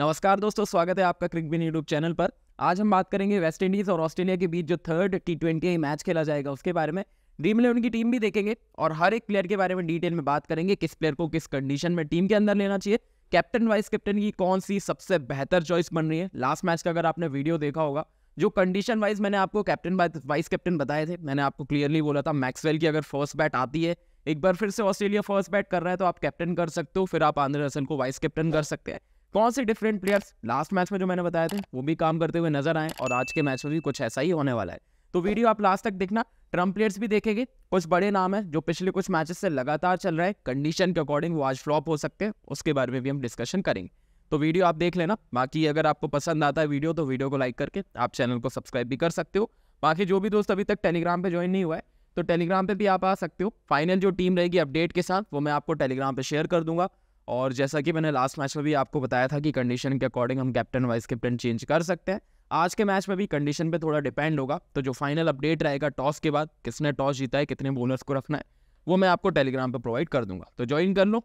नमस्कार दोस्तों स्वागत है आपका क्रिकबिन यूट्यूब चैनल पर आज हम बात करेंगे वेस्ट इंडीज और ऑस्ट्रेलिया के बीच जो थर्ड टी ट्वेंटी मैच खेला जाएगा उसके बारे में ड्रीम इलेवन की टीम भी देखेंगे और हर एक प्लेयर के बारे में डिटेल में बात करेंगे किस प्लेयर को किस कंडीशन में टीम के अंदर लेना चाहिए कैप्टन वाइस कैप्टन की कौन सी सबसे बेहतर चॉइस बन रही है लास्ट मैच का अगर आपने वीडियो देखा होगा जो कंडीशन वाइज मैंने आपको कैप्टन वाइस कैप्टन बताए थे मैंने आपको क्लियरली बोला था मैक्सवेल की अगर फर्स्ट बैट आती है एक बार फिर से ऑस्ट्रेलिया फर्स्ट बैट कर रहा है तो आप कैप्टन कर सकते हो फिर आप आंध्र हसन को वाइस कैप्टन कर सकते हैं कौन से डिफरेंट प्लेयर्स लास्ट मैच में जो मैंने बताया थे वो भी काम करते हुए नजर आए और आज के मैच में भी कुछ ऐसा ही होने वाला है तो वीडियो आप लास्ट तक देखना ट्रम्प प्लेयर्स भी देखेंगे कुछ बड़े नाम है जो पिछले कुछ मैचेस से लगातार चल रहे हैं कंडीशन के अकॉर्डिंग वो आज फ्लॉप हो सकते हैं उसके बारे में भी हम डिस्कशन करेंगे तो वीडियो आप देख लेना बाकी अगर आपको पसंद आता है वीडियो तो वीडियो को लाइक करके आप चैनल को सब्सक्राइब भी कर सकते हो बाकी जो भी दोस्त अभी तक टेलीग्राम पर ज्वाइन नहीं हुआ है तो टेलीग्राम पर भी आप आ सकते हो फाइनल जो टीम रहेगी अपडेट के साथ वो मैं आपको टेलीग्राम पर शेयर कर दूंगा और जैसा कि मैंने लास्ट मैच में भी आपको बताया था कि कंडीशन के अकॉर्डिंग हम कैप्टन वाइस कैप्टन चेंज कर सकते हैं आज के मैच में भी कंडीशन पे थोड़ा डिपेंड होगा तो जो फाइनल अपडेट रहेगा टॉस के बाद किसने टॉस जीता है कितने बोलर्स को रखना है वो मैं आपको टेलीग्राम पर प्रोवाइड कर दूंगा तो ज्वाइन कर लो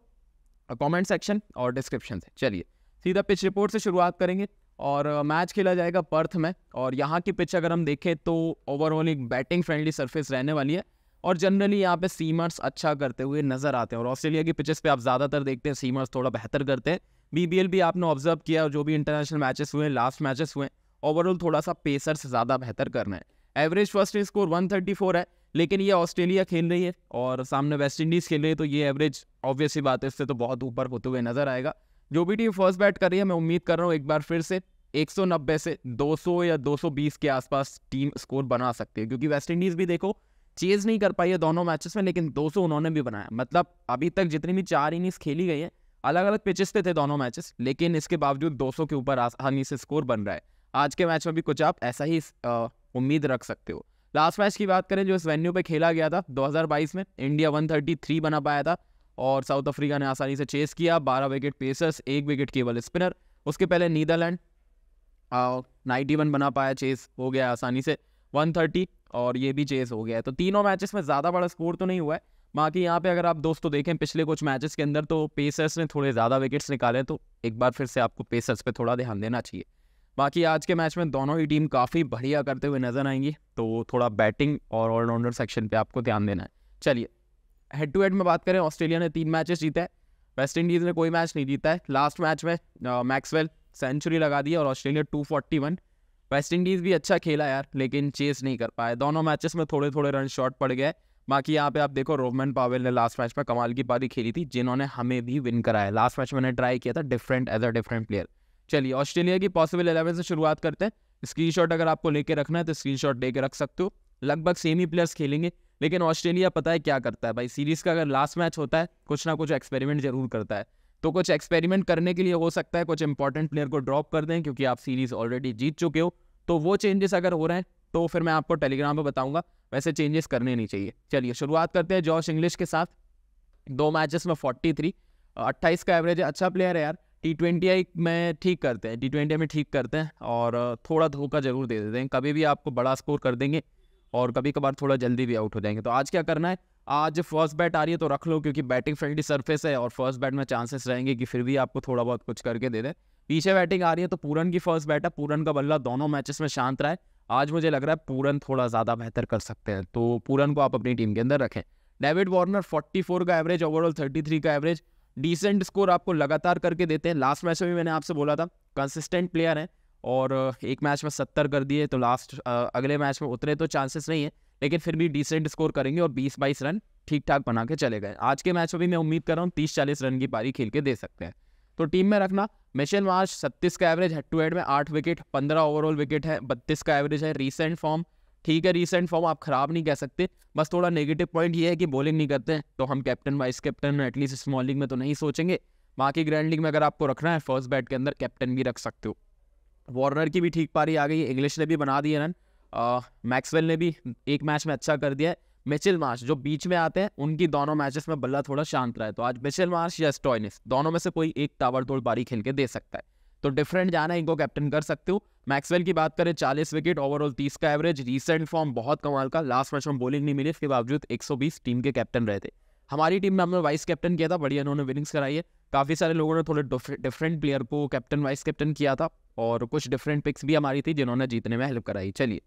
कॉमेंट सेक्शन और डिस्क्रिप्शन से चलिए सीधा पिच रिपोर्ट से शुरुआत करेंगे और मैच खेला जाएगा पर्थ में और यहाँ की पिच अगर हम देखें तो ओवरऑल एक बैटिंग फ्रेंडली सरफेस रहने वाली है और जनरली यहाँ पे सीमर्स अच्छा करते हुए नजर आते हैं और ऑस्ट्रेलिया की पिचेस पे आप ज़्यादातर देखते हैं सीमर्स थोड़ा बेहतर करते हैं बीबीएल भी आपने ऑब्जर्व किया और जो भी इंटरनेशनल मैचेस हुए लास्ट मैचेस हुए ओवरऑल थोड़ा सा पेसर्स ज़्यादा बेहतर करना है एवरेज फर्स्ट स्कोर वन है लेकिन ये ऑस्ट्रेलिया खेल रही है और सामने वेस्ट इंडीज़ खेल रही है तो ये एवरेज ऑब्वियसली बात है इससे तो बहुत ऊपर होते हुए नजर आएगा जो भी टीम फर्स्ट बैट कर रही है मैं उम्मीद कर रहा हूँ एक बार फिर से 190 से 200 या 220 के आसपास टीम स्कोर बना सकती है क्योंकि वेस्ट इंडीज़ भी देखो चेज नहीं कर पाई है दोनों मैचेस में लेकिन सौ उन्होंने भी बनाया मतलब अभी तक जितनी भी चार इनिंग्स खेली गई है अलग अलग पिचेस पे थे दोनों मैचेस लेकिन इसके बावजूद 200 के ऊपर आसानी से स्कोर बन रहा है आज के मैच में भी कुछ आप ऐसा ही उम्मीद रख सकते हो लास्ट मैच की बात करें जो इस वेन्यू पे खेला गया था 2022 में इंडिया 133 बना पाया था और साउथ अफ्रीका ने आसानी से चेस किया बारह विकेट पेसर्स एक विकेट केवल स्पिनर उसके पहले नीदरलैंड नाइन्टी वन बना पाया चेस हो गया आसानी से वन थर्टी और ये भी चेज हो गया है तो तीनों मैचेस में ज़्यादा बड़ा स्कोर तो नहीं हुआ है बाकी यहाँ पे अगर आप दोस्तों तो देखें पिछले कुछ मैचेस के अंदर तो पेसर्स ने थोड़े ज़्यादा विकेट्स निकाले तो एक बार फिर से आपको पेसर्स पे थोड़ा ध्यान देना चाहिए बाकी आज के मैच में दोनों ही टीम काफ़ी बढ़िया करते हुए नजर आएंगी तो थोड़ा बैटिंग और ऑलराउंडर सेक्शन पर आपको ध्यान देना है चलिए हेड टू हेड में बात करें ऑस्ट्रेलिया ने तीन मैचेस जीता है वेस्ट इंडीज़ ने कोई मैच नहीं जीता है लास्ट मैच में मैक्सवेल सेंचुरी लगा दी और ऑस्ट्रेलिया टू वेस्ट इंडीज़ भी अच्छा खेला यार लेकिन चेस नहीं कर पाए दोनों मैचेस में थोड़े थोड़े रन शॉट पड़ गए बाकी यहाँ पे आप देखो रोमन पावेल ने लास्ट मैच में कमाल की पारी खेली थी जिन्होंने हमें भी विन कराया लास्ट मैच मैंने ट्राई किया था different as a different player चलिए ऑस्ट्रेलिया की पॉसिबल एलेवन से शुरुआत करते हैं स्क्रीन अगर आपको लेके रखना है तो स्क्रीनशॉट लेके रख सकते हो लगभग सेम ही प्लेयर्स खेलेंगे लेकिन ऑस्ट्रेलिया पता है क्या करता है भाई सीरीज का अगर लास्ट मैच होता है कुछ ना कुछ एक्सपेरिमेंट जरूर करता है तो कुछ एक्सपेरिमेंट करने के लिए हो सकता है कुछ इंपॉर्टेंट प्लेयर को ड्रॉप कर दें क्योंकि आप सीरीज ऑलरेडी जीत चुके हो तो वो चेंजेस अगर हो रहे हैं तो फिर मैं आपको टेलीग्राम पर बताऊंगा वैसे चेंजेस करने नहीं चाहिए चलिए शुरुआत करते हैं जॉश इंग्लिश के साथ दो मैचेस में फोर्टी थ्री अट्ठाईस का एवरेज अच्छा प्लेयर है यार टी ट्वेंटी आई में ठीक करते हैं टी ट्वेंटी में ठीक करते हैं और थोड़ा धोखा जरूर दे देते हैं कभी भी आपको बड़ा स्कोर कर देंगे और कभी कभार थोड़ा जल्दी भी आउट हो जाएंगे तो आज क्या करना है आज फर्स्ट बैट आ रही है तो रख लो क्योंकि बैटिंग फ्रेंडली सरफेस है और फर्स्ट बैट में चांसेस रहेंगे कि फिर भी आपको थोड़ा बहुत कुछ करके दे दें पीछे बैटिंग आ रही है तो पूरन की फर्स्ट बैट है पूरन का बल्ला दोनों मैचेस में शांत रहा है आज मुझे लग रहा है पूरन थोड़ा ज़्यादा बेहतर कर सकते हैं तो पूरन को आप अपनी टीम के अंदर रखें डेविड वार्नर 44 का एवरेज ओवरऑल 33 का एवरेज डिसेंट स्कोर आपको लगातार करके देते हैं लास्ट मैच में भी मैंने आपसे बोला था कंसिस्टेंट प्लेयर हैं और एक मैच में सत्तर कर दिए तो लास्ट अगले मैच में उतरे तो चांसेस नहीं है लेकिन फिर भी डिसेंट स्कोर करेंगे और बीस बाईस रन ठीक ठाक बना के चले गए आज के मैच में भी मैं उम्मीद कर रहा हूँ तीस चालीस रन की पारी खेल के दे सकते हैं तो टीम में रखना मिशन मार्च छत्तीस का एवरेज हेड टू हेड में आठ विकेट पंद्रह ओवरऑल विकेट है बत्तीस का एवरेज है रिसेंट फॉर्म ठीक है रिसेंट फॉर्म आप खराब नहीं कह सकते बस थोड़ा नेगेटिव पॉइंट ये है कि बॉलिंग नहीं करते हैं तो हम captain vice captain at least small league में तो नहीं सोचेंगे बाकी ग्रैंड लीग में अगर आपको रखना है फर्स्ट बैट के अंदर कैप्टन भी रख सकते हो वार्नर की भी ठीक पारी आ गई इंग्लिश ने भी बना दिए रन मैक्सवेल ने भी एक मैच में अच्छा कर दिया है मिचिल मार्श जो बीच में आते हैं उनकी दोनों मैचेस में बल्ला थोड़ा शांत रहा है तो आज मिचिल मार्श या स्टॉइनिस दोनों में से कोई एक तोड़ बारी खेल के दे सकता है तो डिफरेंट जाना इनको कैप्टन कर सकते हो मैक्सवेल की बात करें चालीस विकेट ओवरऑल तीस का एवरेज रिसेंट फॉर्म बहुत कमाल का लास्ट मैच में बॉलिंग नहीं मिली इसके बावजूद एक टीम के कैप्टन रहे थे हमारी टीम में हमने वाइस कैप्टन किया था बढ़िया उन्होंने विनिंग्स कराई है काफ़ी सारे लोगों ने थोड़े डिफरेंट प्लेयर को कैप्टन वाइस कैप्टन किया था और कुछ डिफरेंट पिक्स भी हमारी थी जिन्होंने जीतने में हेल्प कराई चलिए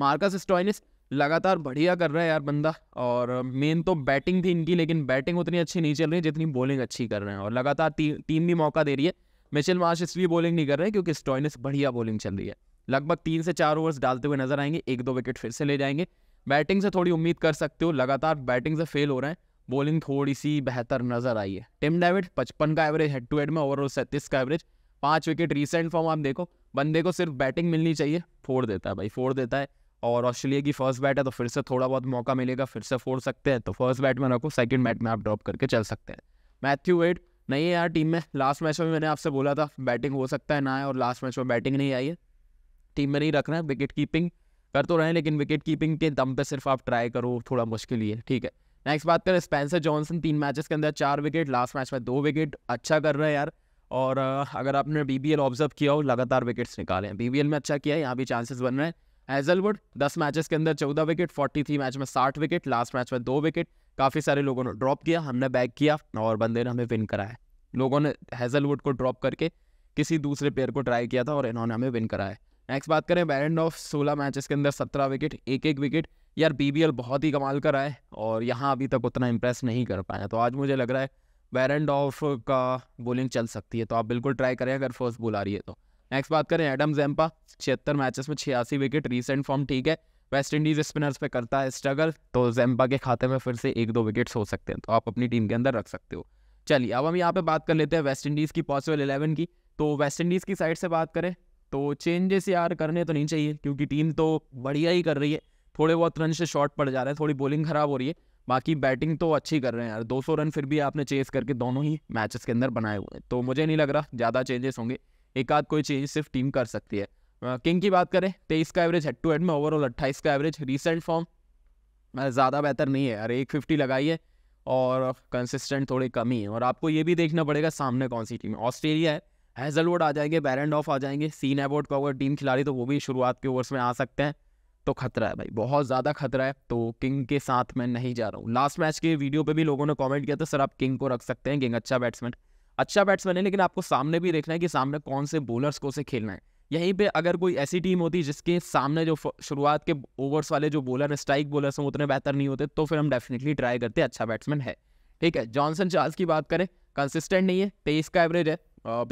मार्कस स्टॉइनिस लगातार बढ़िया कर रहा है यार बंदा और मेन तो बैटिंग थी इनकी लेकिन बैटिंग उतनी अच्छी नहीं चल रही है जितनी बॉलिंग अच्छी कर रहे हैं और लगातार टी, टीम भी मौका दे रही है मिशेल मार्श इसलिए बॉलिंग नहीं कर रहे हैं क्योंकि स्टॉइनिस बढ़िया बॉलिंग चल रही है लगभग तीन से चार ओवर्स डालते हुए नजर आएंगे एक दो विकेट फिर से ले जाएंगे बैटिंग से थोड़ी उम्मीद कर सकते हो लगातार बैटिंग से फेल हो रहे हैं बॉलिंग थोड़ी सी बेहतर नजर आई है टिम डेविड पचपन का एवरेज हेड टू हेड में ओवरऑल सैंतीस का एवरेज पाँच विकेट रिसेंट फॉर्म आप देखो बंदे को सिर्फ बैटिंग मिलनी चाहिए फोड़ देता है भाई फोड़ देता है और ऑस्ट्रेलिया की फर्स्ट बैट है तो फिर से थोड़ा बहुत मौका मिलेगा फिर से फोड़ सकते हैं तो फर्स्ट बैट में रखो सेकंड बैट में आप ड्रॉप करके चल सकते हैं मैथ्यू वेट नहीं है यार टीम में लास्ट मैच में मैंने आपसे बोला था बैटिंग हो सकता है ना है और लास्ट मैच में बैटिंग नहीं आई है टीम में नहीं रख रहे हैं विकेट कीपिंग कर तो रहे हैं लेकिन विकेट कीपिंग के दम पे सिर्फ आप ट्राई करो थोड़ा मुश्किल ही है ठीक है नेक्स्ट बात करें स्पेंसर जॉनसन तीन मैचेस के अंदर चार विकेट लास्ट मैच में दो विकेट अच्छा कर रहे हैं यार और अगर आपने बी बी ऑब्जर्व किया हो लगातार विकेट्स निकाले हैं बी में अच्छा किया है यहाँ भी चांसेस बन रहे हैं हैजलवुड दस मैचेस के अंदर चौदह विकेट फोर्टी थ्री मैच में साठ विकेट लास्ट मैच में दो विकेट काफ़ी सारे लोगों ने ड्रॉप किया हमने बैक किया और बंदे ने हमें विन कराया लोगों ने हैजलवुड को ड्रॉप करके किसी दूसरे प्लेयर को ट्राई किया था और इन्होंने हमें विन कराया नेक्स्ट बात करें बैरेंड ऑफ सोलह मैचेस के अंदर सत्रह विकेट एक एक विकेट यार बी बहुत ही कमाल कर रहा है और यहाँ अभी तक उतना इम्प्रेस नहीं कर पाया तो आज मुझे लग रहा है बैरेंड ऑफ का बॉलिंग चल सकती है तो आप बिल्कुल ट्राई करें अगर फर्स्ट बॉल आ रही है तो नेक्स्ट बात करें एडम जैम्पा छिहत्तर मैचेस में छियासी विकेट रिसेंट फॉर्म ठीक है वेस्ट इंडीज स्पिनर्स पे करता है स्ट्रगल तो जैम्पा के खाते में फिर से एक दो विकेट्स हो सकते हैं तो आप अपनी टीम के अंदर रख सकते हो चलिए अब हम यहाँ पे बात कर लेते हैं वेस्ट इंडीज़ की पॉसिबल इलेवन की तो वेस्ट इंडीज़ की साइड से बात करें तो चेंजेस यार करने तो नहीं चाहिए क्योंकि टीम तो बढ़िया ही कर रही है थोड़े बहुत रन से शॉर्ट पड़ जा रहे हैं थोड़ी बॉलिंग खराब हो रही है बाकी बैटिंग तो अच्छी कर रहे हैं यार 200 रन फिर भी आपने चेस करके दोनों ही मैचेस के अंदर बनाए हुए हैं तो मुझे नहीं लग रहा ज़्यादा चेंजेस होंगे एक आध कोई चेंज सिर्फ टीम कर सकती है किंग की बात करें तेईस का एवरेज हेड टू हेड में ओवरऑल अट्ठाईस का एवरेज रिसेंट फॉर्म ज़्यादा बेहतर नहीं है अरे एक फिफ्टी लगाई है और कंसिस्टेंट थोड़ी कमी है और आपको ये भी देखना पड़ेगा सामने कौन सी टीम है ऑस्ट्रेलिया है हैजलवुड आ जाएंगे बैरेंड ऑफ आ जाएंगे सीन एबोट का अगर टीम खिलाड़ी तो वो भी शुरुआत के ओवर्स में आ सकते हैं तो खतरा है भाई बहुत ज़्यादा खतरा है तो किंग के साथ मैं नहीं जा रहा हूँ लास्ट मैच के वीडियो पे भी लोगों ने कमेंट किया था सर आप किंग को रख सकते हैं किंग अच्छा बैट्समैन अच्छा बैट्समैन है लेकिन आपको सामने भी देखना है कि सामने कौन से बॉलर्स को उसे खेलना है यहीं पे अगर कोई ऐसी टीम होती जिसके सामने जो शुरुआत के ओवर्स वाले जो बॉलर हैं स्ट्राइक बॉलर्स हैं उतने बेहतर नहीं होते तो फिर हम डेफिनेटली ट्राई करते अच्छा बैट्समैन है ठीक है जॉनसन चार्ल्स की बात करें कंसिस्टेंट नहीं है तेईस का एवरेज है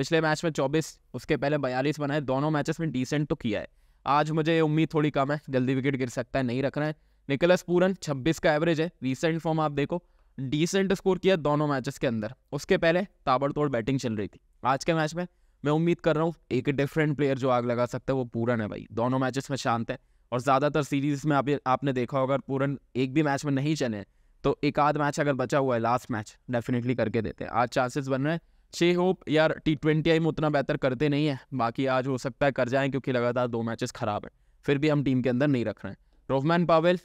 पिछले मैच में चौबीस उसके पहले बयालीस बनाए दोनों मैचेस में डिसेंट तो किया है आज मुझे उम्मीद थोड़ी कम है जल्दी विकेट गिर सकता है नहीं रखना है निकलस पूरन छब्बीस का एवरेज है रिसेंट फॉर्म आप देखो डिसेंट स्कोर किया दोनों मैचेस के अंदर उसके पहले ताबड़तोड़ बैटिंग चल रही थी आज के मैच में मैं उम्मीद कर रहा हूँ एक डिफरेंट प्लेयर जो आग लगा सकता है वो पूरन है भाई दोनों मैचेस में शांत है और ज़्यादातर सीरीज में आप, आपने देखा होगा पूरन एक भी मैच में नहीं चले तो एक आध मैच अगर बचा हुआ है लास्ट मैच डेफिनेटली करके देते हैं आज चांसेस बन रहे हैं छे होप यार टी ट्वेंटी आई में उतना बेहतर करते नहीं है बाकी आज हो सकता है कर जाएं क्योंकि लगातार दो मैचेस खराब हैं फिर भी हम टीम के अंदर नहीं रख रहे हैं रोहमैन पावेल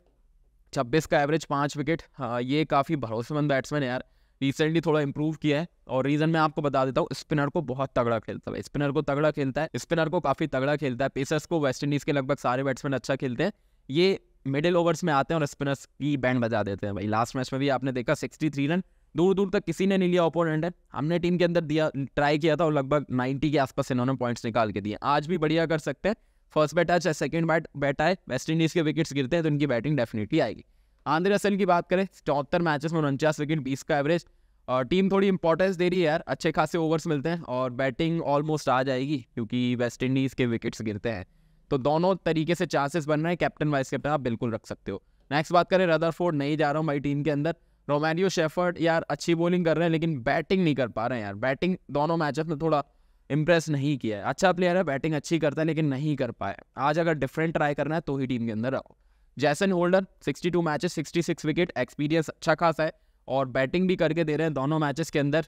छब्बीस का एवरेज पाँच विकेट हाँ ये काफ़ी भरोसेमंद बैट्समैन है यार रिसेंटली थोड़ा इंप्रूव किया है और रीजन मैं आपको बता देता हूँ स्पिनर को बहुत तगड़ा खेलता है स्पिनर को तगड़ा खेलता है स्पिनर को काफ़ी तगड़ा खेलता है पेसर्स को वेस्ट इंडीज़ के लगभग सारे बैट्समैन अच्छा खेलते हैं ये मिडिल ओवर्स में आते हैं और स्पिनर्स की बैंड बजा देते हैं भाई लास्ट मैच में भी आपने देखा सिक्सटी थ्री रन दूर दूर तक किसी ने नहीं लिया ओपोनेंट है हमने टीम के अंदर दिया ट्राई किया था और लगभग नाइन्टी के आसपास इन्होंने पॉइंट्स निकाल के दिए आज भी बढ़िया कर सकते हैं फर्स्ट बैट आए चाहे सेकंड बैट बैट आए वेस्ट इंडीज़ के विकेट्स गिरते हैं तो इनकी बैटिंग डेफिनेटली आएगी आंध्र असल की बात करें चौहत्तर मैचेस में उनचास विकेट बीस का एवरेज और टीम थोड़ी इंपॉर्टेंस दे रही है यार अच्छे खासे ओवर्स मिलते हैं और बैटिंग ऑलमोस्ट आ जाएगी क्योंकि वेस्ट इंडीज़ के विकेट्स गिरते हैं तो दोनों तरीके से चांसेस बन रहे हैं कैप्टन वाइस कैप्टन आप बिल्कुल रख सकते हो नेक्स्ट बात करें फोर्ड नहीं जा रहा हूँ भाई टीम के अंदर रोमैरियो शेफर्ड यार अच्छी बॉलिंग कर रहे हैं लेकिन बैटिंग नहीं कर पा रहे हैं यार बैटिंग दोनों मैचेस में थोड़ा इम्प्रेस नहीं किया है अच्छा प्लेयर है बैटिंग अच्छी करता है लेकिन नहीं कर पाए आज अगर डिफरेंट ट्राई करना है तो ही टीम के अंदर रहो Jason Holder 62 matches 66 wicket experience अच्छा खासा है और बैटिंग भी करके दे रहे हैं दोनों मैचेस के अंदर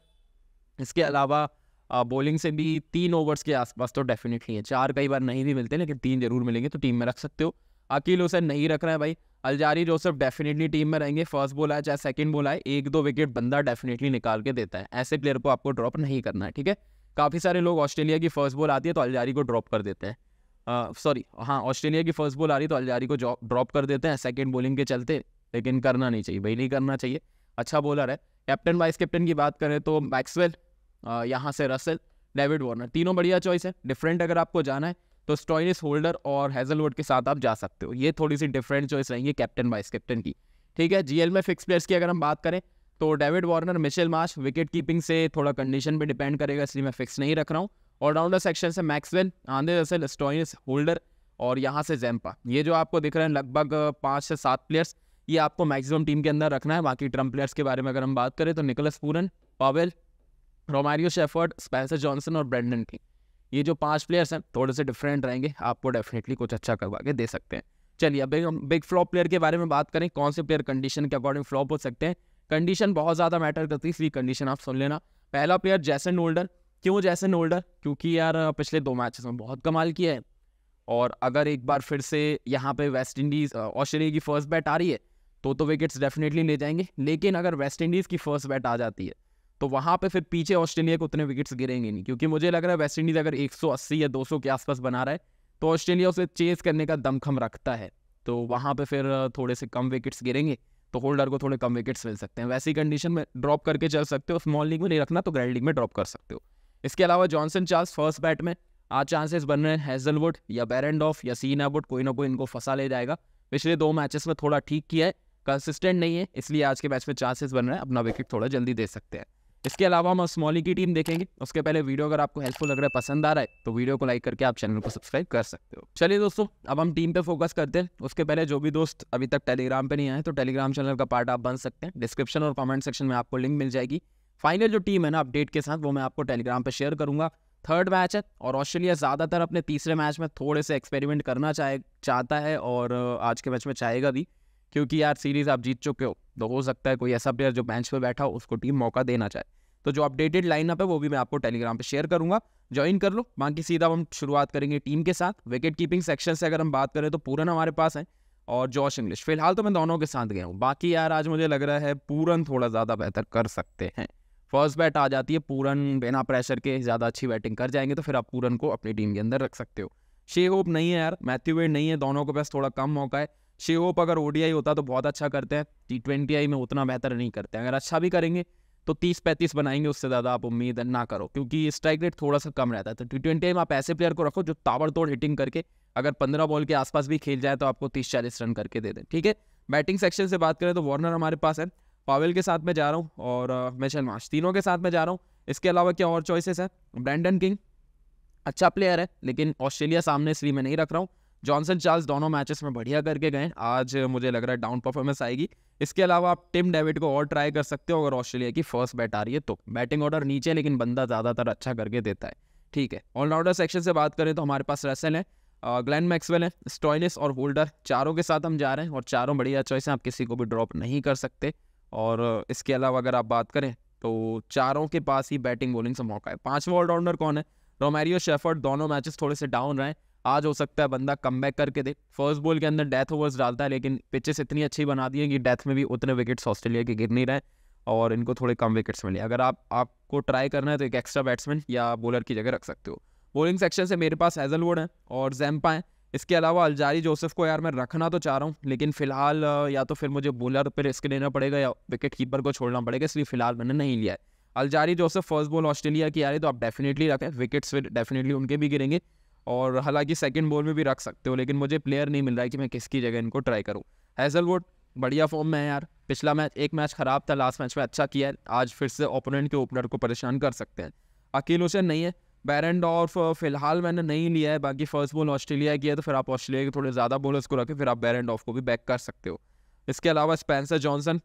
इसके अलावा बॉलिंग से भी तीन ओवर्स के आसपास तो डेफिनेटली है चार कई बार नहीं भी मिलते लेकिन तीन जरूर मिलेंगे तो टीम में रख सकते हो अकील उसे नहीं रख रहे हैं भाई अलजारी जोसेफ डेफिनेटली टीम में रहेंगे फर्स्ट बॉल आए चाहे सेकंड बॉल आए एक दो विकेट बंदा डेफिनेटली निकाल के देता है ऐसे प्लेयर को आपको ड्रॉप नहीं करना है ठीक है काफ़ी सारे लोग ऑस्ट्रेलिया की फर्स्ट बॉल आती है तो अलजारी को ड्रॉप कर देते हैं सॉरी हाँ ऑस्ट्रेलिया की फर्स्ट बॉल आ रही तो अलजारी को ड्रॉप कर देते हैं सेकेंड बॉलिंग के चलते लेकिन करना नहीं चाहिए भाई नहीं करना चाहिए अच्छा बॉलर है कैप्टन वाइस कैप्टन की बात करें तो मैक्सवेल यहाँ से रसल डेविड वार्नर तीनों बढ़िया चॉइस है डिफरेंट अगर आपको जाना है तो स्टॉइनिस होल्डर और हेजलवुड के साथ आप जा सकते हो ये थोड़ी सी डिफरेंट चॉइस रहेंगी कैप्टन वाइस कैप्टन की ठीक है जीएल में फिक्स प्लेयर्स की अगर हम बात करें तो David Warner Mitchell Marsh wicket keeping से थोड़ा कंडीशन पे डिपेंड करेगा इसलिए मैं फिक्स नहीं रख रहा हूँ ऑलराउंडर सेक्शन से Maxwell Andre Russell Stoinis Holder और यहाँ से जैम्पा ये जो आपको दिख रहे हैं लगभग पाँच से सात प्लेयर्स ये आपको मैक्सिमम टीम के अंदर रखना है बाकी ट्रम्प प्लेयर्स के बारे में अगर हम बात करें तो Nicholas Pooran Powell Romario Shepherd Spencer Johnson और ब्रेंडन किंग ये जो पांच प्लेयर्स हैं थोड़े से डिफरेंट रहेंगे आपको डेफिनेटली कुछ अच्छा करवा के दे सकते हैं चलिए अब हम बिग फ्लॉप प्लेयर के बारे में बात करें कौन से प्लेयर कंडीशन के अकॉर्डिंग फ्लॉप हो सकते हैं कंडीशन बहुत ज़्यादा मैटर करती है इसलिए कंडीशन आप सुन लेना पहला प्लेयर जैसन होल्डर क्यों जैसे होल्डर क्योंकि यार पिछले दो मैचेस में बहुत कमाल किया है और अगर एक बार फिर से यहाँ पे वेस्ट इंडीज़ ऑस्ट्रेलिया की फर्स्ट बैट आ रही है तो तो विकेट्स डेफिनेटली ले जाएंगे लेकिन अगर वेस्ट इंडीज़ की फर्स्ट बैट आ जाती है तो वहाँ पे फिर पीछे ऑस्ट्रेलिया को उतने विकेट्स गिरेंगे नहीं क्योंकि मुझे लग रहा है वेस्ट इंडीज़ अगर 180 या 200 के आसपास बना रहा है तो ऑस्ट्रेलिया उसे चेस करने का दमखम रखता है तो वहाँ पर फिर थोड़े से कम विकेट्स गिरेंगे तो होल्डर को थोड़े कम विकेट्स मिल सकते हैं वैसी कंडीशन में ड्रॉप करके चल सकते हो स्मॉल लीग में नहीं रखना तो ग्रैंड लीग में ड्रॉप कर सकते हो इसके अलावा जॉनसन चार्ल्स फर्स्ट बैट में आज चांसेस बन रहे हैं हेजलवुड या बैरेंड ऑफ या सीन एबुड कोई ना कोई इनको फंसा ले जाएगा पिछले दो मैचेस में थोड़ा ठीक किया है कंसिस्टेंट नहीं है इसलिए आज के मैच में चांसेस बन रहे हैं अपना विकेट थोड़ा जल्दी दे सकते हैं इसके अलावा हम स्मॉली की टीम देखेंगे उसके पहले वीडियो अगर आपको हेल्पफुल लग रहा है पसंद आ रहा है तो वीडियो को लाइक करके आप चैनल को सब्सक्राइब कर सकते हो चलिए दोस्तों अब हम टीम पे फोकस करते हैं उसके पहले जो भी दोस्त अभी तक टेलीग्राम पे नहीं आए तो टेलीग्राम चैनल का पार्ट आप बन सकते हैं डिस्क्रिप्शन और कमेंट सेक्शन में आपको लिंक मिल जाएगी फाइनल जो टीम है ना अपडेट के साथ वो मैं आपको टेलीग्राम पर शेयर करूंगा थर्ड मैच है और ऑस्ट्रेलिया ज़्यादातर अपने तीसरे मैच में थोड़े से एक्सपेरिमेंट करना चाहे चाहता है और आज के मैच में चाहेगा भी क्योंकि यार सीरीज़ आप जीत चुके हो तो हो सकता है कोई ऐसा प्लेयर जो बेंच पर बैठा हो उसको टीम मौका देना चाहे तो जो अपडेटेड लाइनअप है वो भी मैं आपको टेलीग्राम पर शेयर करूंगा ज्वाइन कर लो बाकी सीधा हम शुरुआत करेंगे टीम के साथ विकेट कीपिंग सेक्शन से अगर हम बात करें तो पूरन हमारे पास है और जॉश इंग्लिश फिलहाल तो मैं दोनों के साथ गया हूँ बाकी यार आज मुझे लग रहा है पूरन थोड़ा ज़्यादा बेहतर कर सकते हैं फर्स्ट बैट आ जाती है पूरन बिना प्रेशर के ज़्यादा अच्छी बैटिंग कर जाएंगे तो फिर आप पूरन को अपनी टीम के अंदर रख सकते हो शे होप नहीं है यार मैथ्यू वेड नहीं है दोनों के पास थोड़ा कम मौका है शे होप अगर ओडीआई होता तो बहुत अच्छा करते हैं टी ट्वेंटी आई में उतना बेहतर नहीं करते हैं अगर अच्छा भी करेंगे तो तीस पैंतीस बनाएंगे उससे ज़्यादा आप उम्मीद ना करो क्योंकि स्ट्राइक रेट थोड़ा सा कम रहता है तो टी ट्वेंटी में आप ऐसे प्लेयर को रखो जो ताबड़तोड़ हिटिंग करके अगर पंद्रह बॉल के आसपास भी खेल जाए तो आपको तीस चालीस रन करके दे दें ठीक है बैटिंग सेक्शन से बात करें तो वार्नर हमारे पास है पावेल के साथ में जा रहा हूँ और मिशेल माश तीनों के साथ में जा रहा हूँ इसके अलावा क्या और चॉइसेस है ब्रैंडन किंग अच्छा प्लेयर है लेकिन ऑस्ट्रेलिया सामने इसलिए मैं नहीं रख रहा हूँ जॉनसन चार्ल्स दोनों मैचेस में बढ़िया करके गए आज मुझे लग रहा है डाउन परफॉर्मेंस आएगी इसके अलावा आप टिम डेविड को और ट्राई कर सकते हो अगर ऑस्ट्रेलिया की फर्स्ट बैट आ रही है तो बैटिंग ऑर्डर नीचे लेकिन बंदा ज़्यादातर अच्छा करके देता है ठीक है ऑलराउंडर सेक्शन से बात करें तो हमारे पास रसल है ग्लैन मैक्सवेल है स्टॉइनिस और होल्डर चारों के साथ हम जा रहे हैं और चारों बढ़िया चॉइस हैं आप किसी को भी ड्रॉप नहीं कर सकते और इसके अलावा अगर आप बात करें तो चारों के पास ही बैटिंग बॉलिंग से मौका है पांचवा ऑलराउंडर कौन है रोमेरियो शेफर्ड दोनों मैचेस थोड़े से डाउन रहे आज हो सकता है बंदा कम बैक करके दे फर्स्ट बॉल के अंदर डेथ ओवर्स डालता है लेकिन पिचेस इतनी अच्छी बना दी है कि डेथ में भी उतने विकेट्स ऑस्ट्रेलिया के गिर नहीं रहे और इनको थोड़े कम विकेट्स मिले अगर आप आपको ट्राई करना है तो एक एक्स्ट्रा बैट्समैन या बॉलर की जगह रख सकते हो बॉलिंग सेक्शन से मेरे पास हैजलवुड है और जैम्पा है इसके अलावा अलजारी जोसेफ को यार मैं रखना तो चाह रहा हूँ लेकिन फिलहाल या तो फिर मुझे बॉलर पर रिस्क लेना पड़ेगा या विकेट कीपर को छोड़ना पड़ेगा इसलिए फिलहाल मैंने नहीं लिया है Alzarri Joseph first ball Australia की आ रही तो आप डेफिनेटली रखें विकेट्स फिर डेफिनेटली उनके भी गिरेंगे और हालांकि सेकेंड बॉल में भी रख सकते हो लेकिन मुझे प्लेयर नहीं मिल रहा है कि मैं किसकी जगह इनको ट्राई करूँ हैजलवुड बढ़िया फॉर्म में है यार पिछला मैच एक मैच ख़राब था लास्ट मैच में अच्छा किया है आज फिर से ओपोनेंट के ओपनर को परेशान कर सकते हैं अकेल हुसैन नहीं है बैरन डॉर्फ uh, फिलहाल मैंने नहीं लिया है बाकी फर्स्ट बॉल ऑस्ट्रेलिया की है तो फिर आप ऑस्ट्रेलिया के थोड़े ज़्यादा बॉलर्स को रखें फिर आप बैरन को भी बैक कर सकते हो इसके अलावा स्पेंसर जॉनसन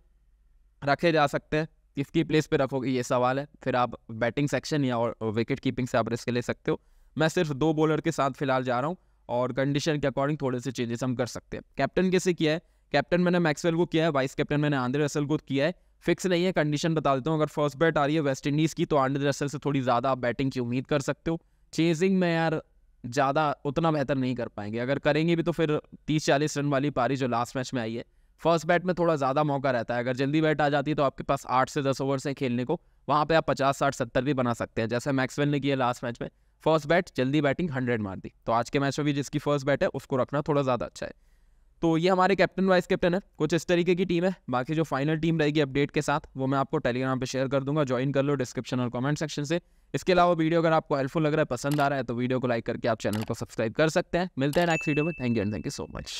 रखे जा सकते हैं किसकी प्लेस पे रखोगे ये सवाल है फिर आप बैटिंग सेक्शन या और विकेट कीपिंग से आप रिस्क ले सकते हो मैं सिर्फ दो बॉलर के साथ फिलहाल जा रहा हूँ और कंडीशन के अकॉर्डिंग थोड़े से चेंजेस हम कर सकते हैं कैप्टन कैसे किया है कैप्टन मैंने मैक्सवेल को किया है वाइस कैप्टन मैंने आंद्रे रसल को किया है फिक्स नहीं है कंडीशन बता देता हूँ अगर फर्स्ट बैट आ रही है वेस्ट इंडीज़ की तो आंडर रसल से थोड़ी ज़्यादा आप बैटिंग की उम्मीद कर सकते हो चेजिंग में यार ज़्यादा उतना बेहतर नहीं कर पाएंगे अगर करेंगे भी तो फिर तीस चालीस रन वाली पारी जो लास्ट मैच में आई है फर्स्ट बैट में थोड़ा ज़्यादा मौका रहता है अगर जल्दी बैट आ जाती है तो आपके पास आठ से दस ओवर्स हैं खेलने को वहाँ पे आप पचास साठ सत्तर भी बना सकते हैं जैसे मैक्सवेल ने किया लास्ट मैच में फर्स्ट बैट जल्दी बैटिंग हंड्रेड मार दी तो आज के मैच में भी जिसकी फर्स्ट बैट है उसको रखना थोड़ा ज़्यादा अच्छा है तो ये हमारे कैप्टन वाइस कैप्टन है कुछ इस तरीके की टीम है बाकी जो फाइनल टीम रहेगी अपडेट के साथ वो मैं आपको टेलीग्राम पे शेयर कर दूंगा ज्वाइन कर लो डिस्क्रिप्शन और कमेंट सेक्शन से इसके अलावा वीडियो अगर आपको हेल्पफुल लग रहा है पसंद आ रहा है तो वीडियो को लाइक करके आप चैनल को सब्सक्राइब कर सकते हैं मिलते हैं नेक्स्ट वीडियो में thank you and thank you so much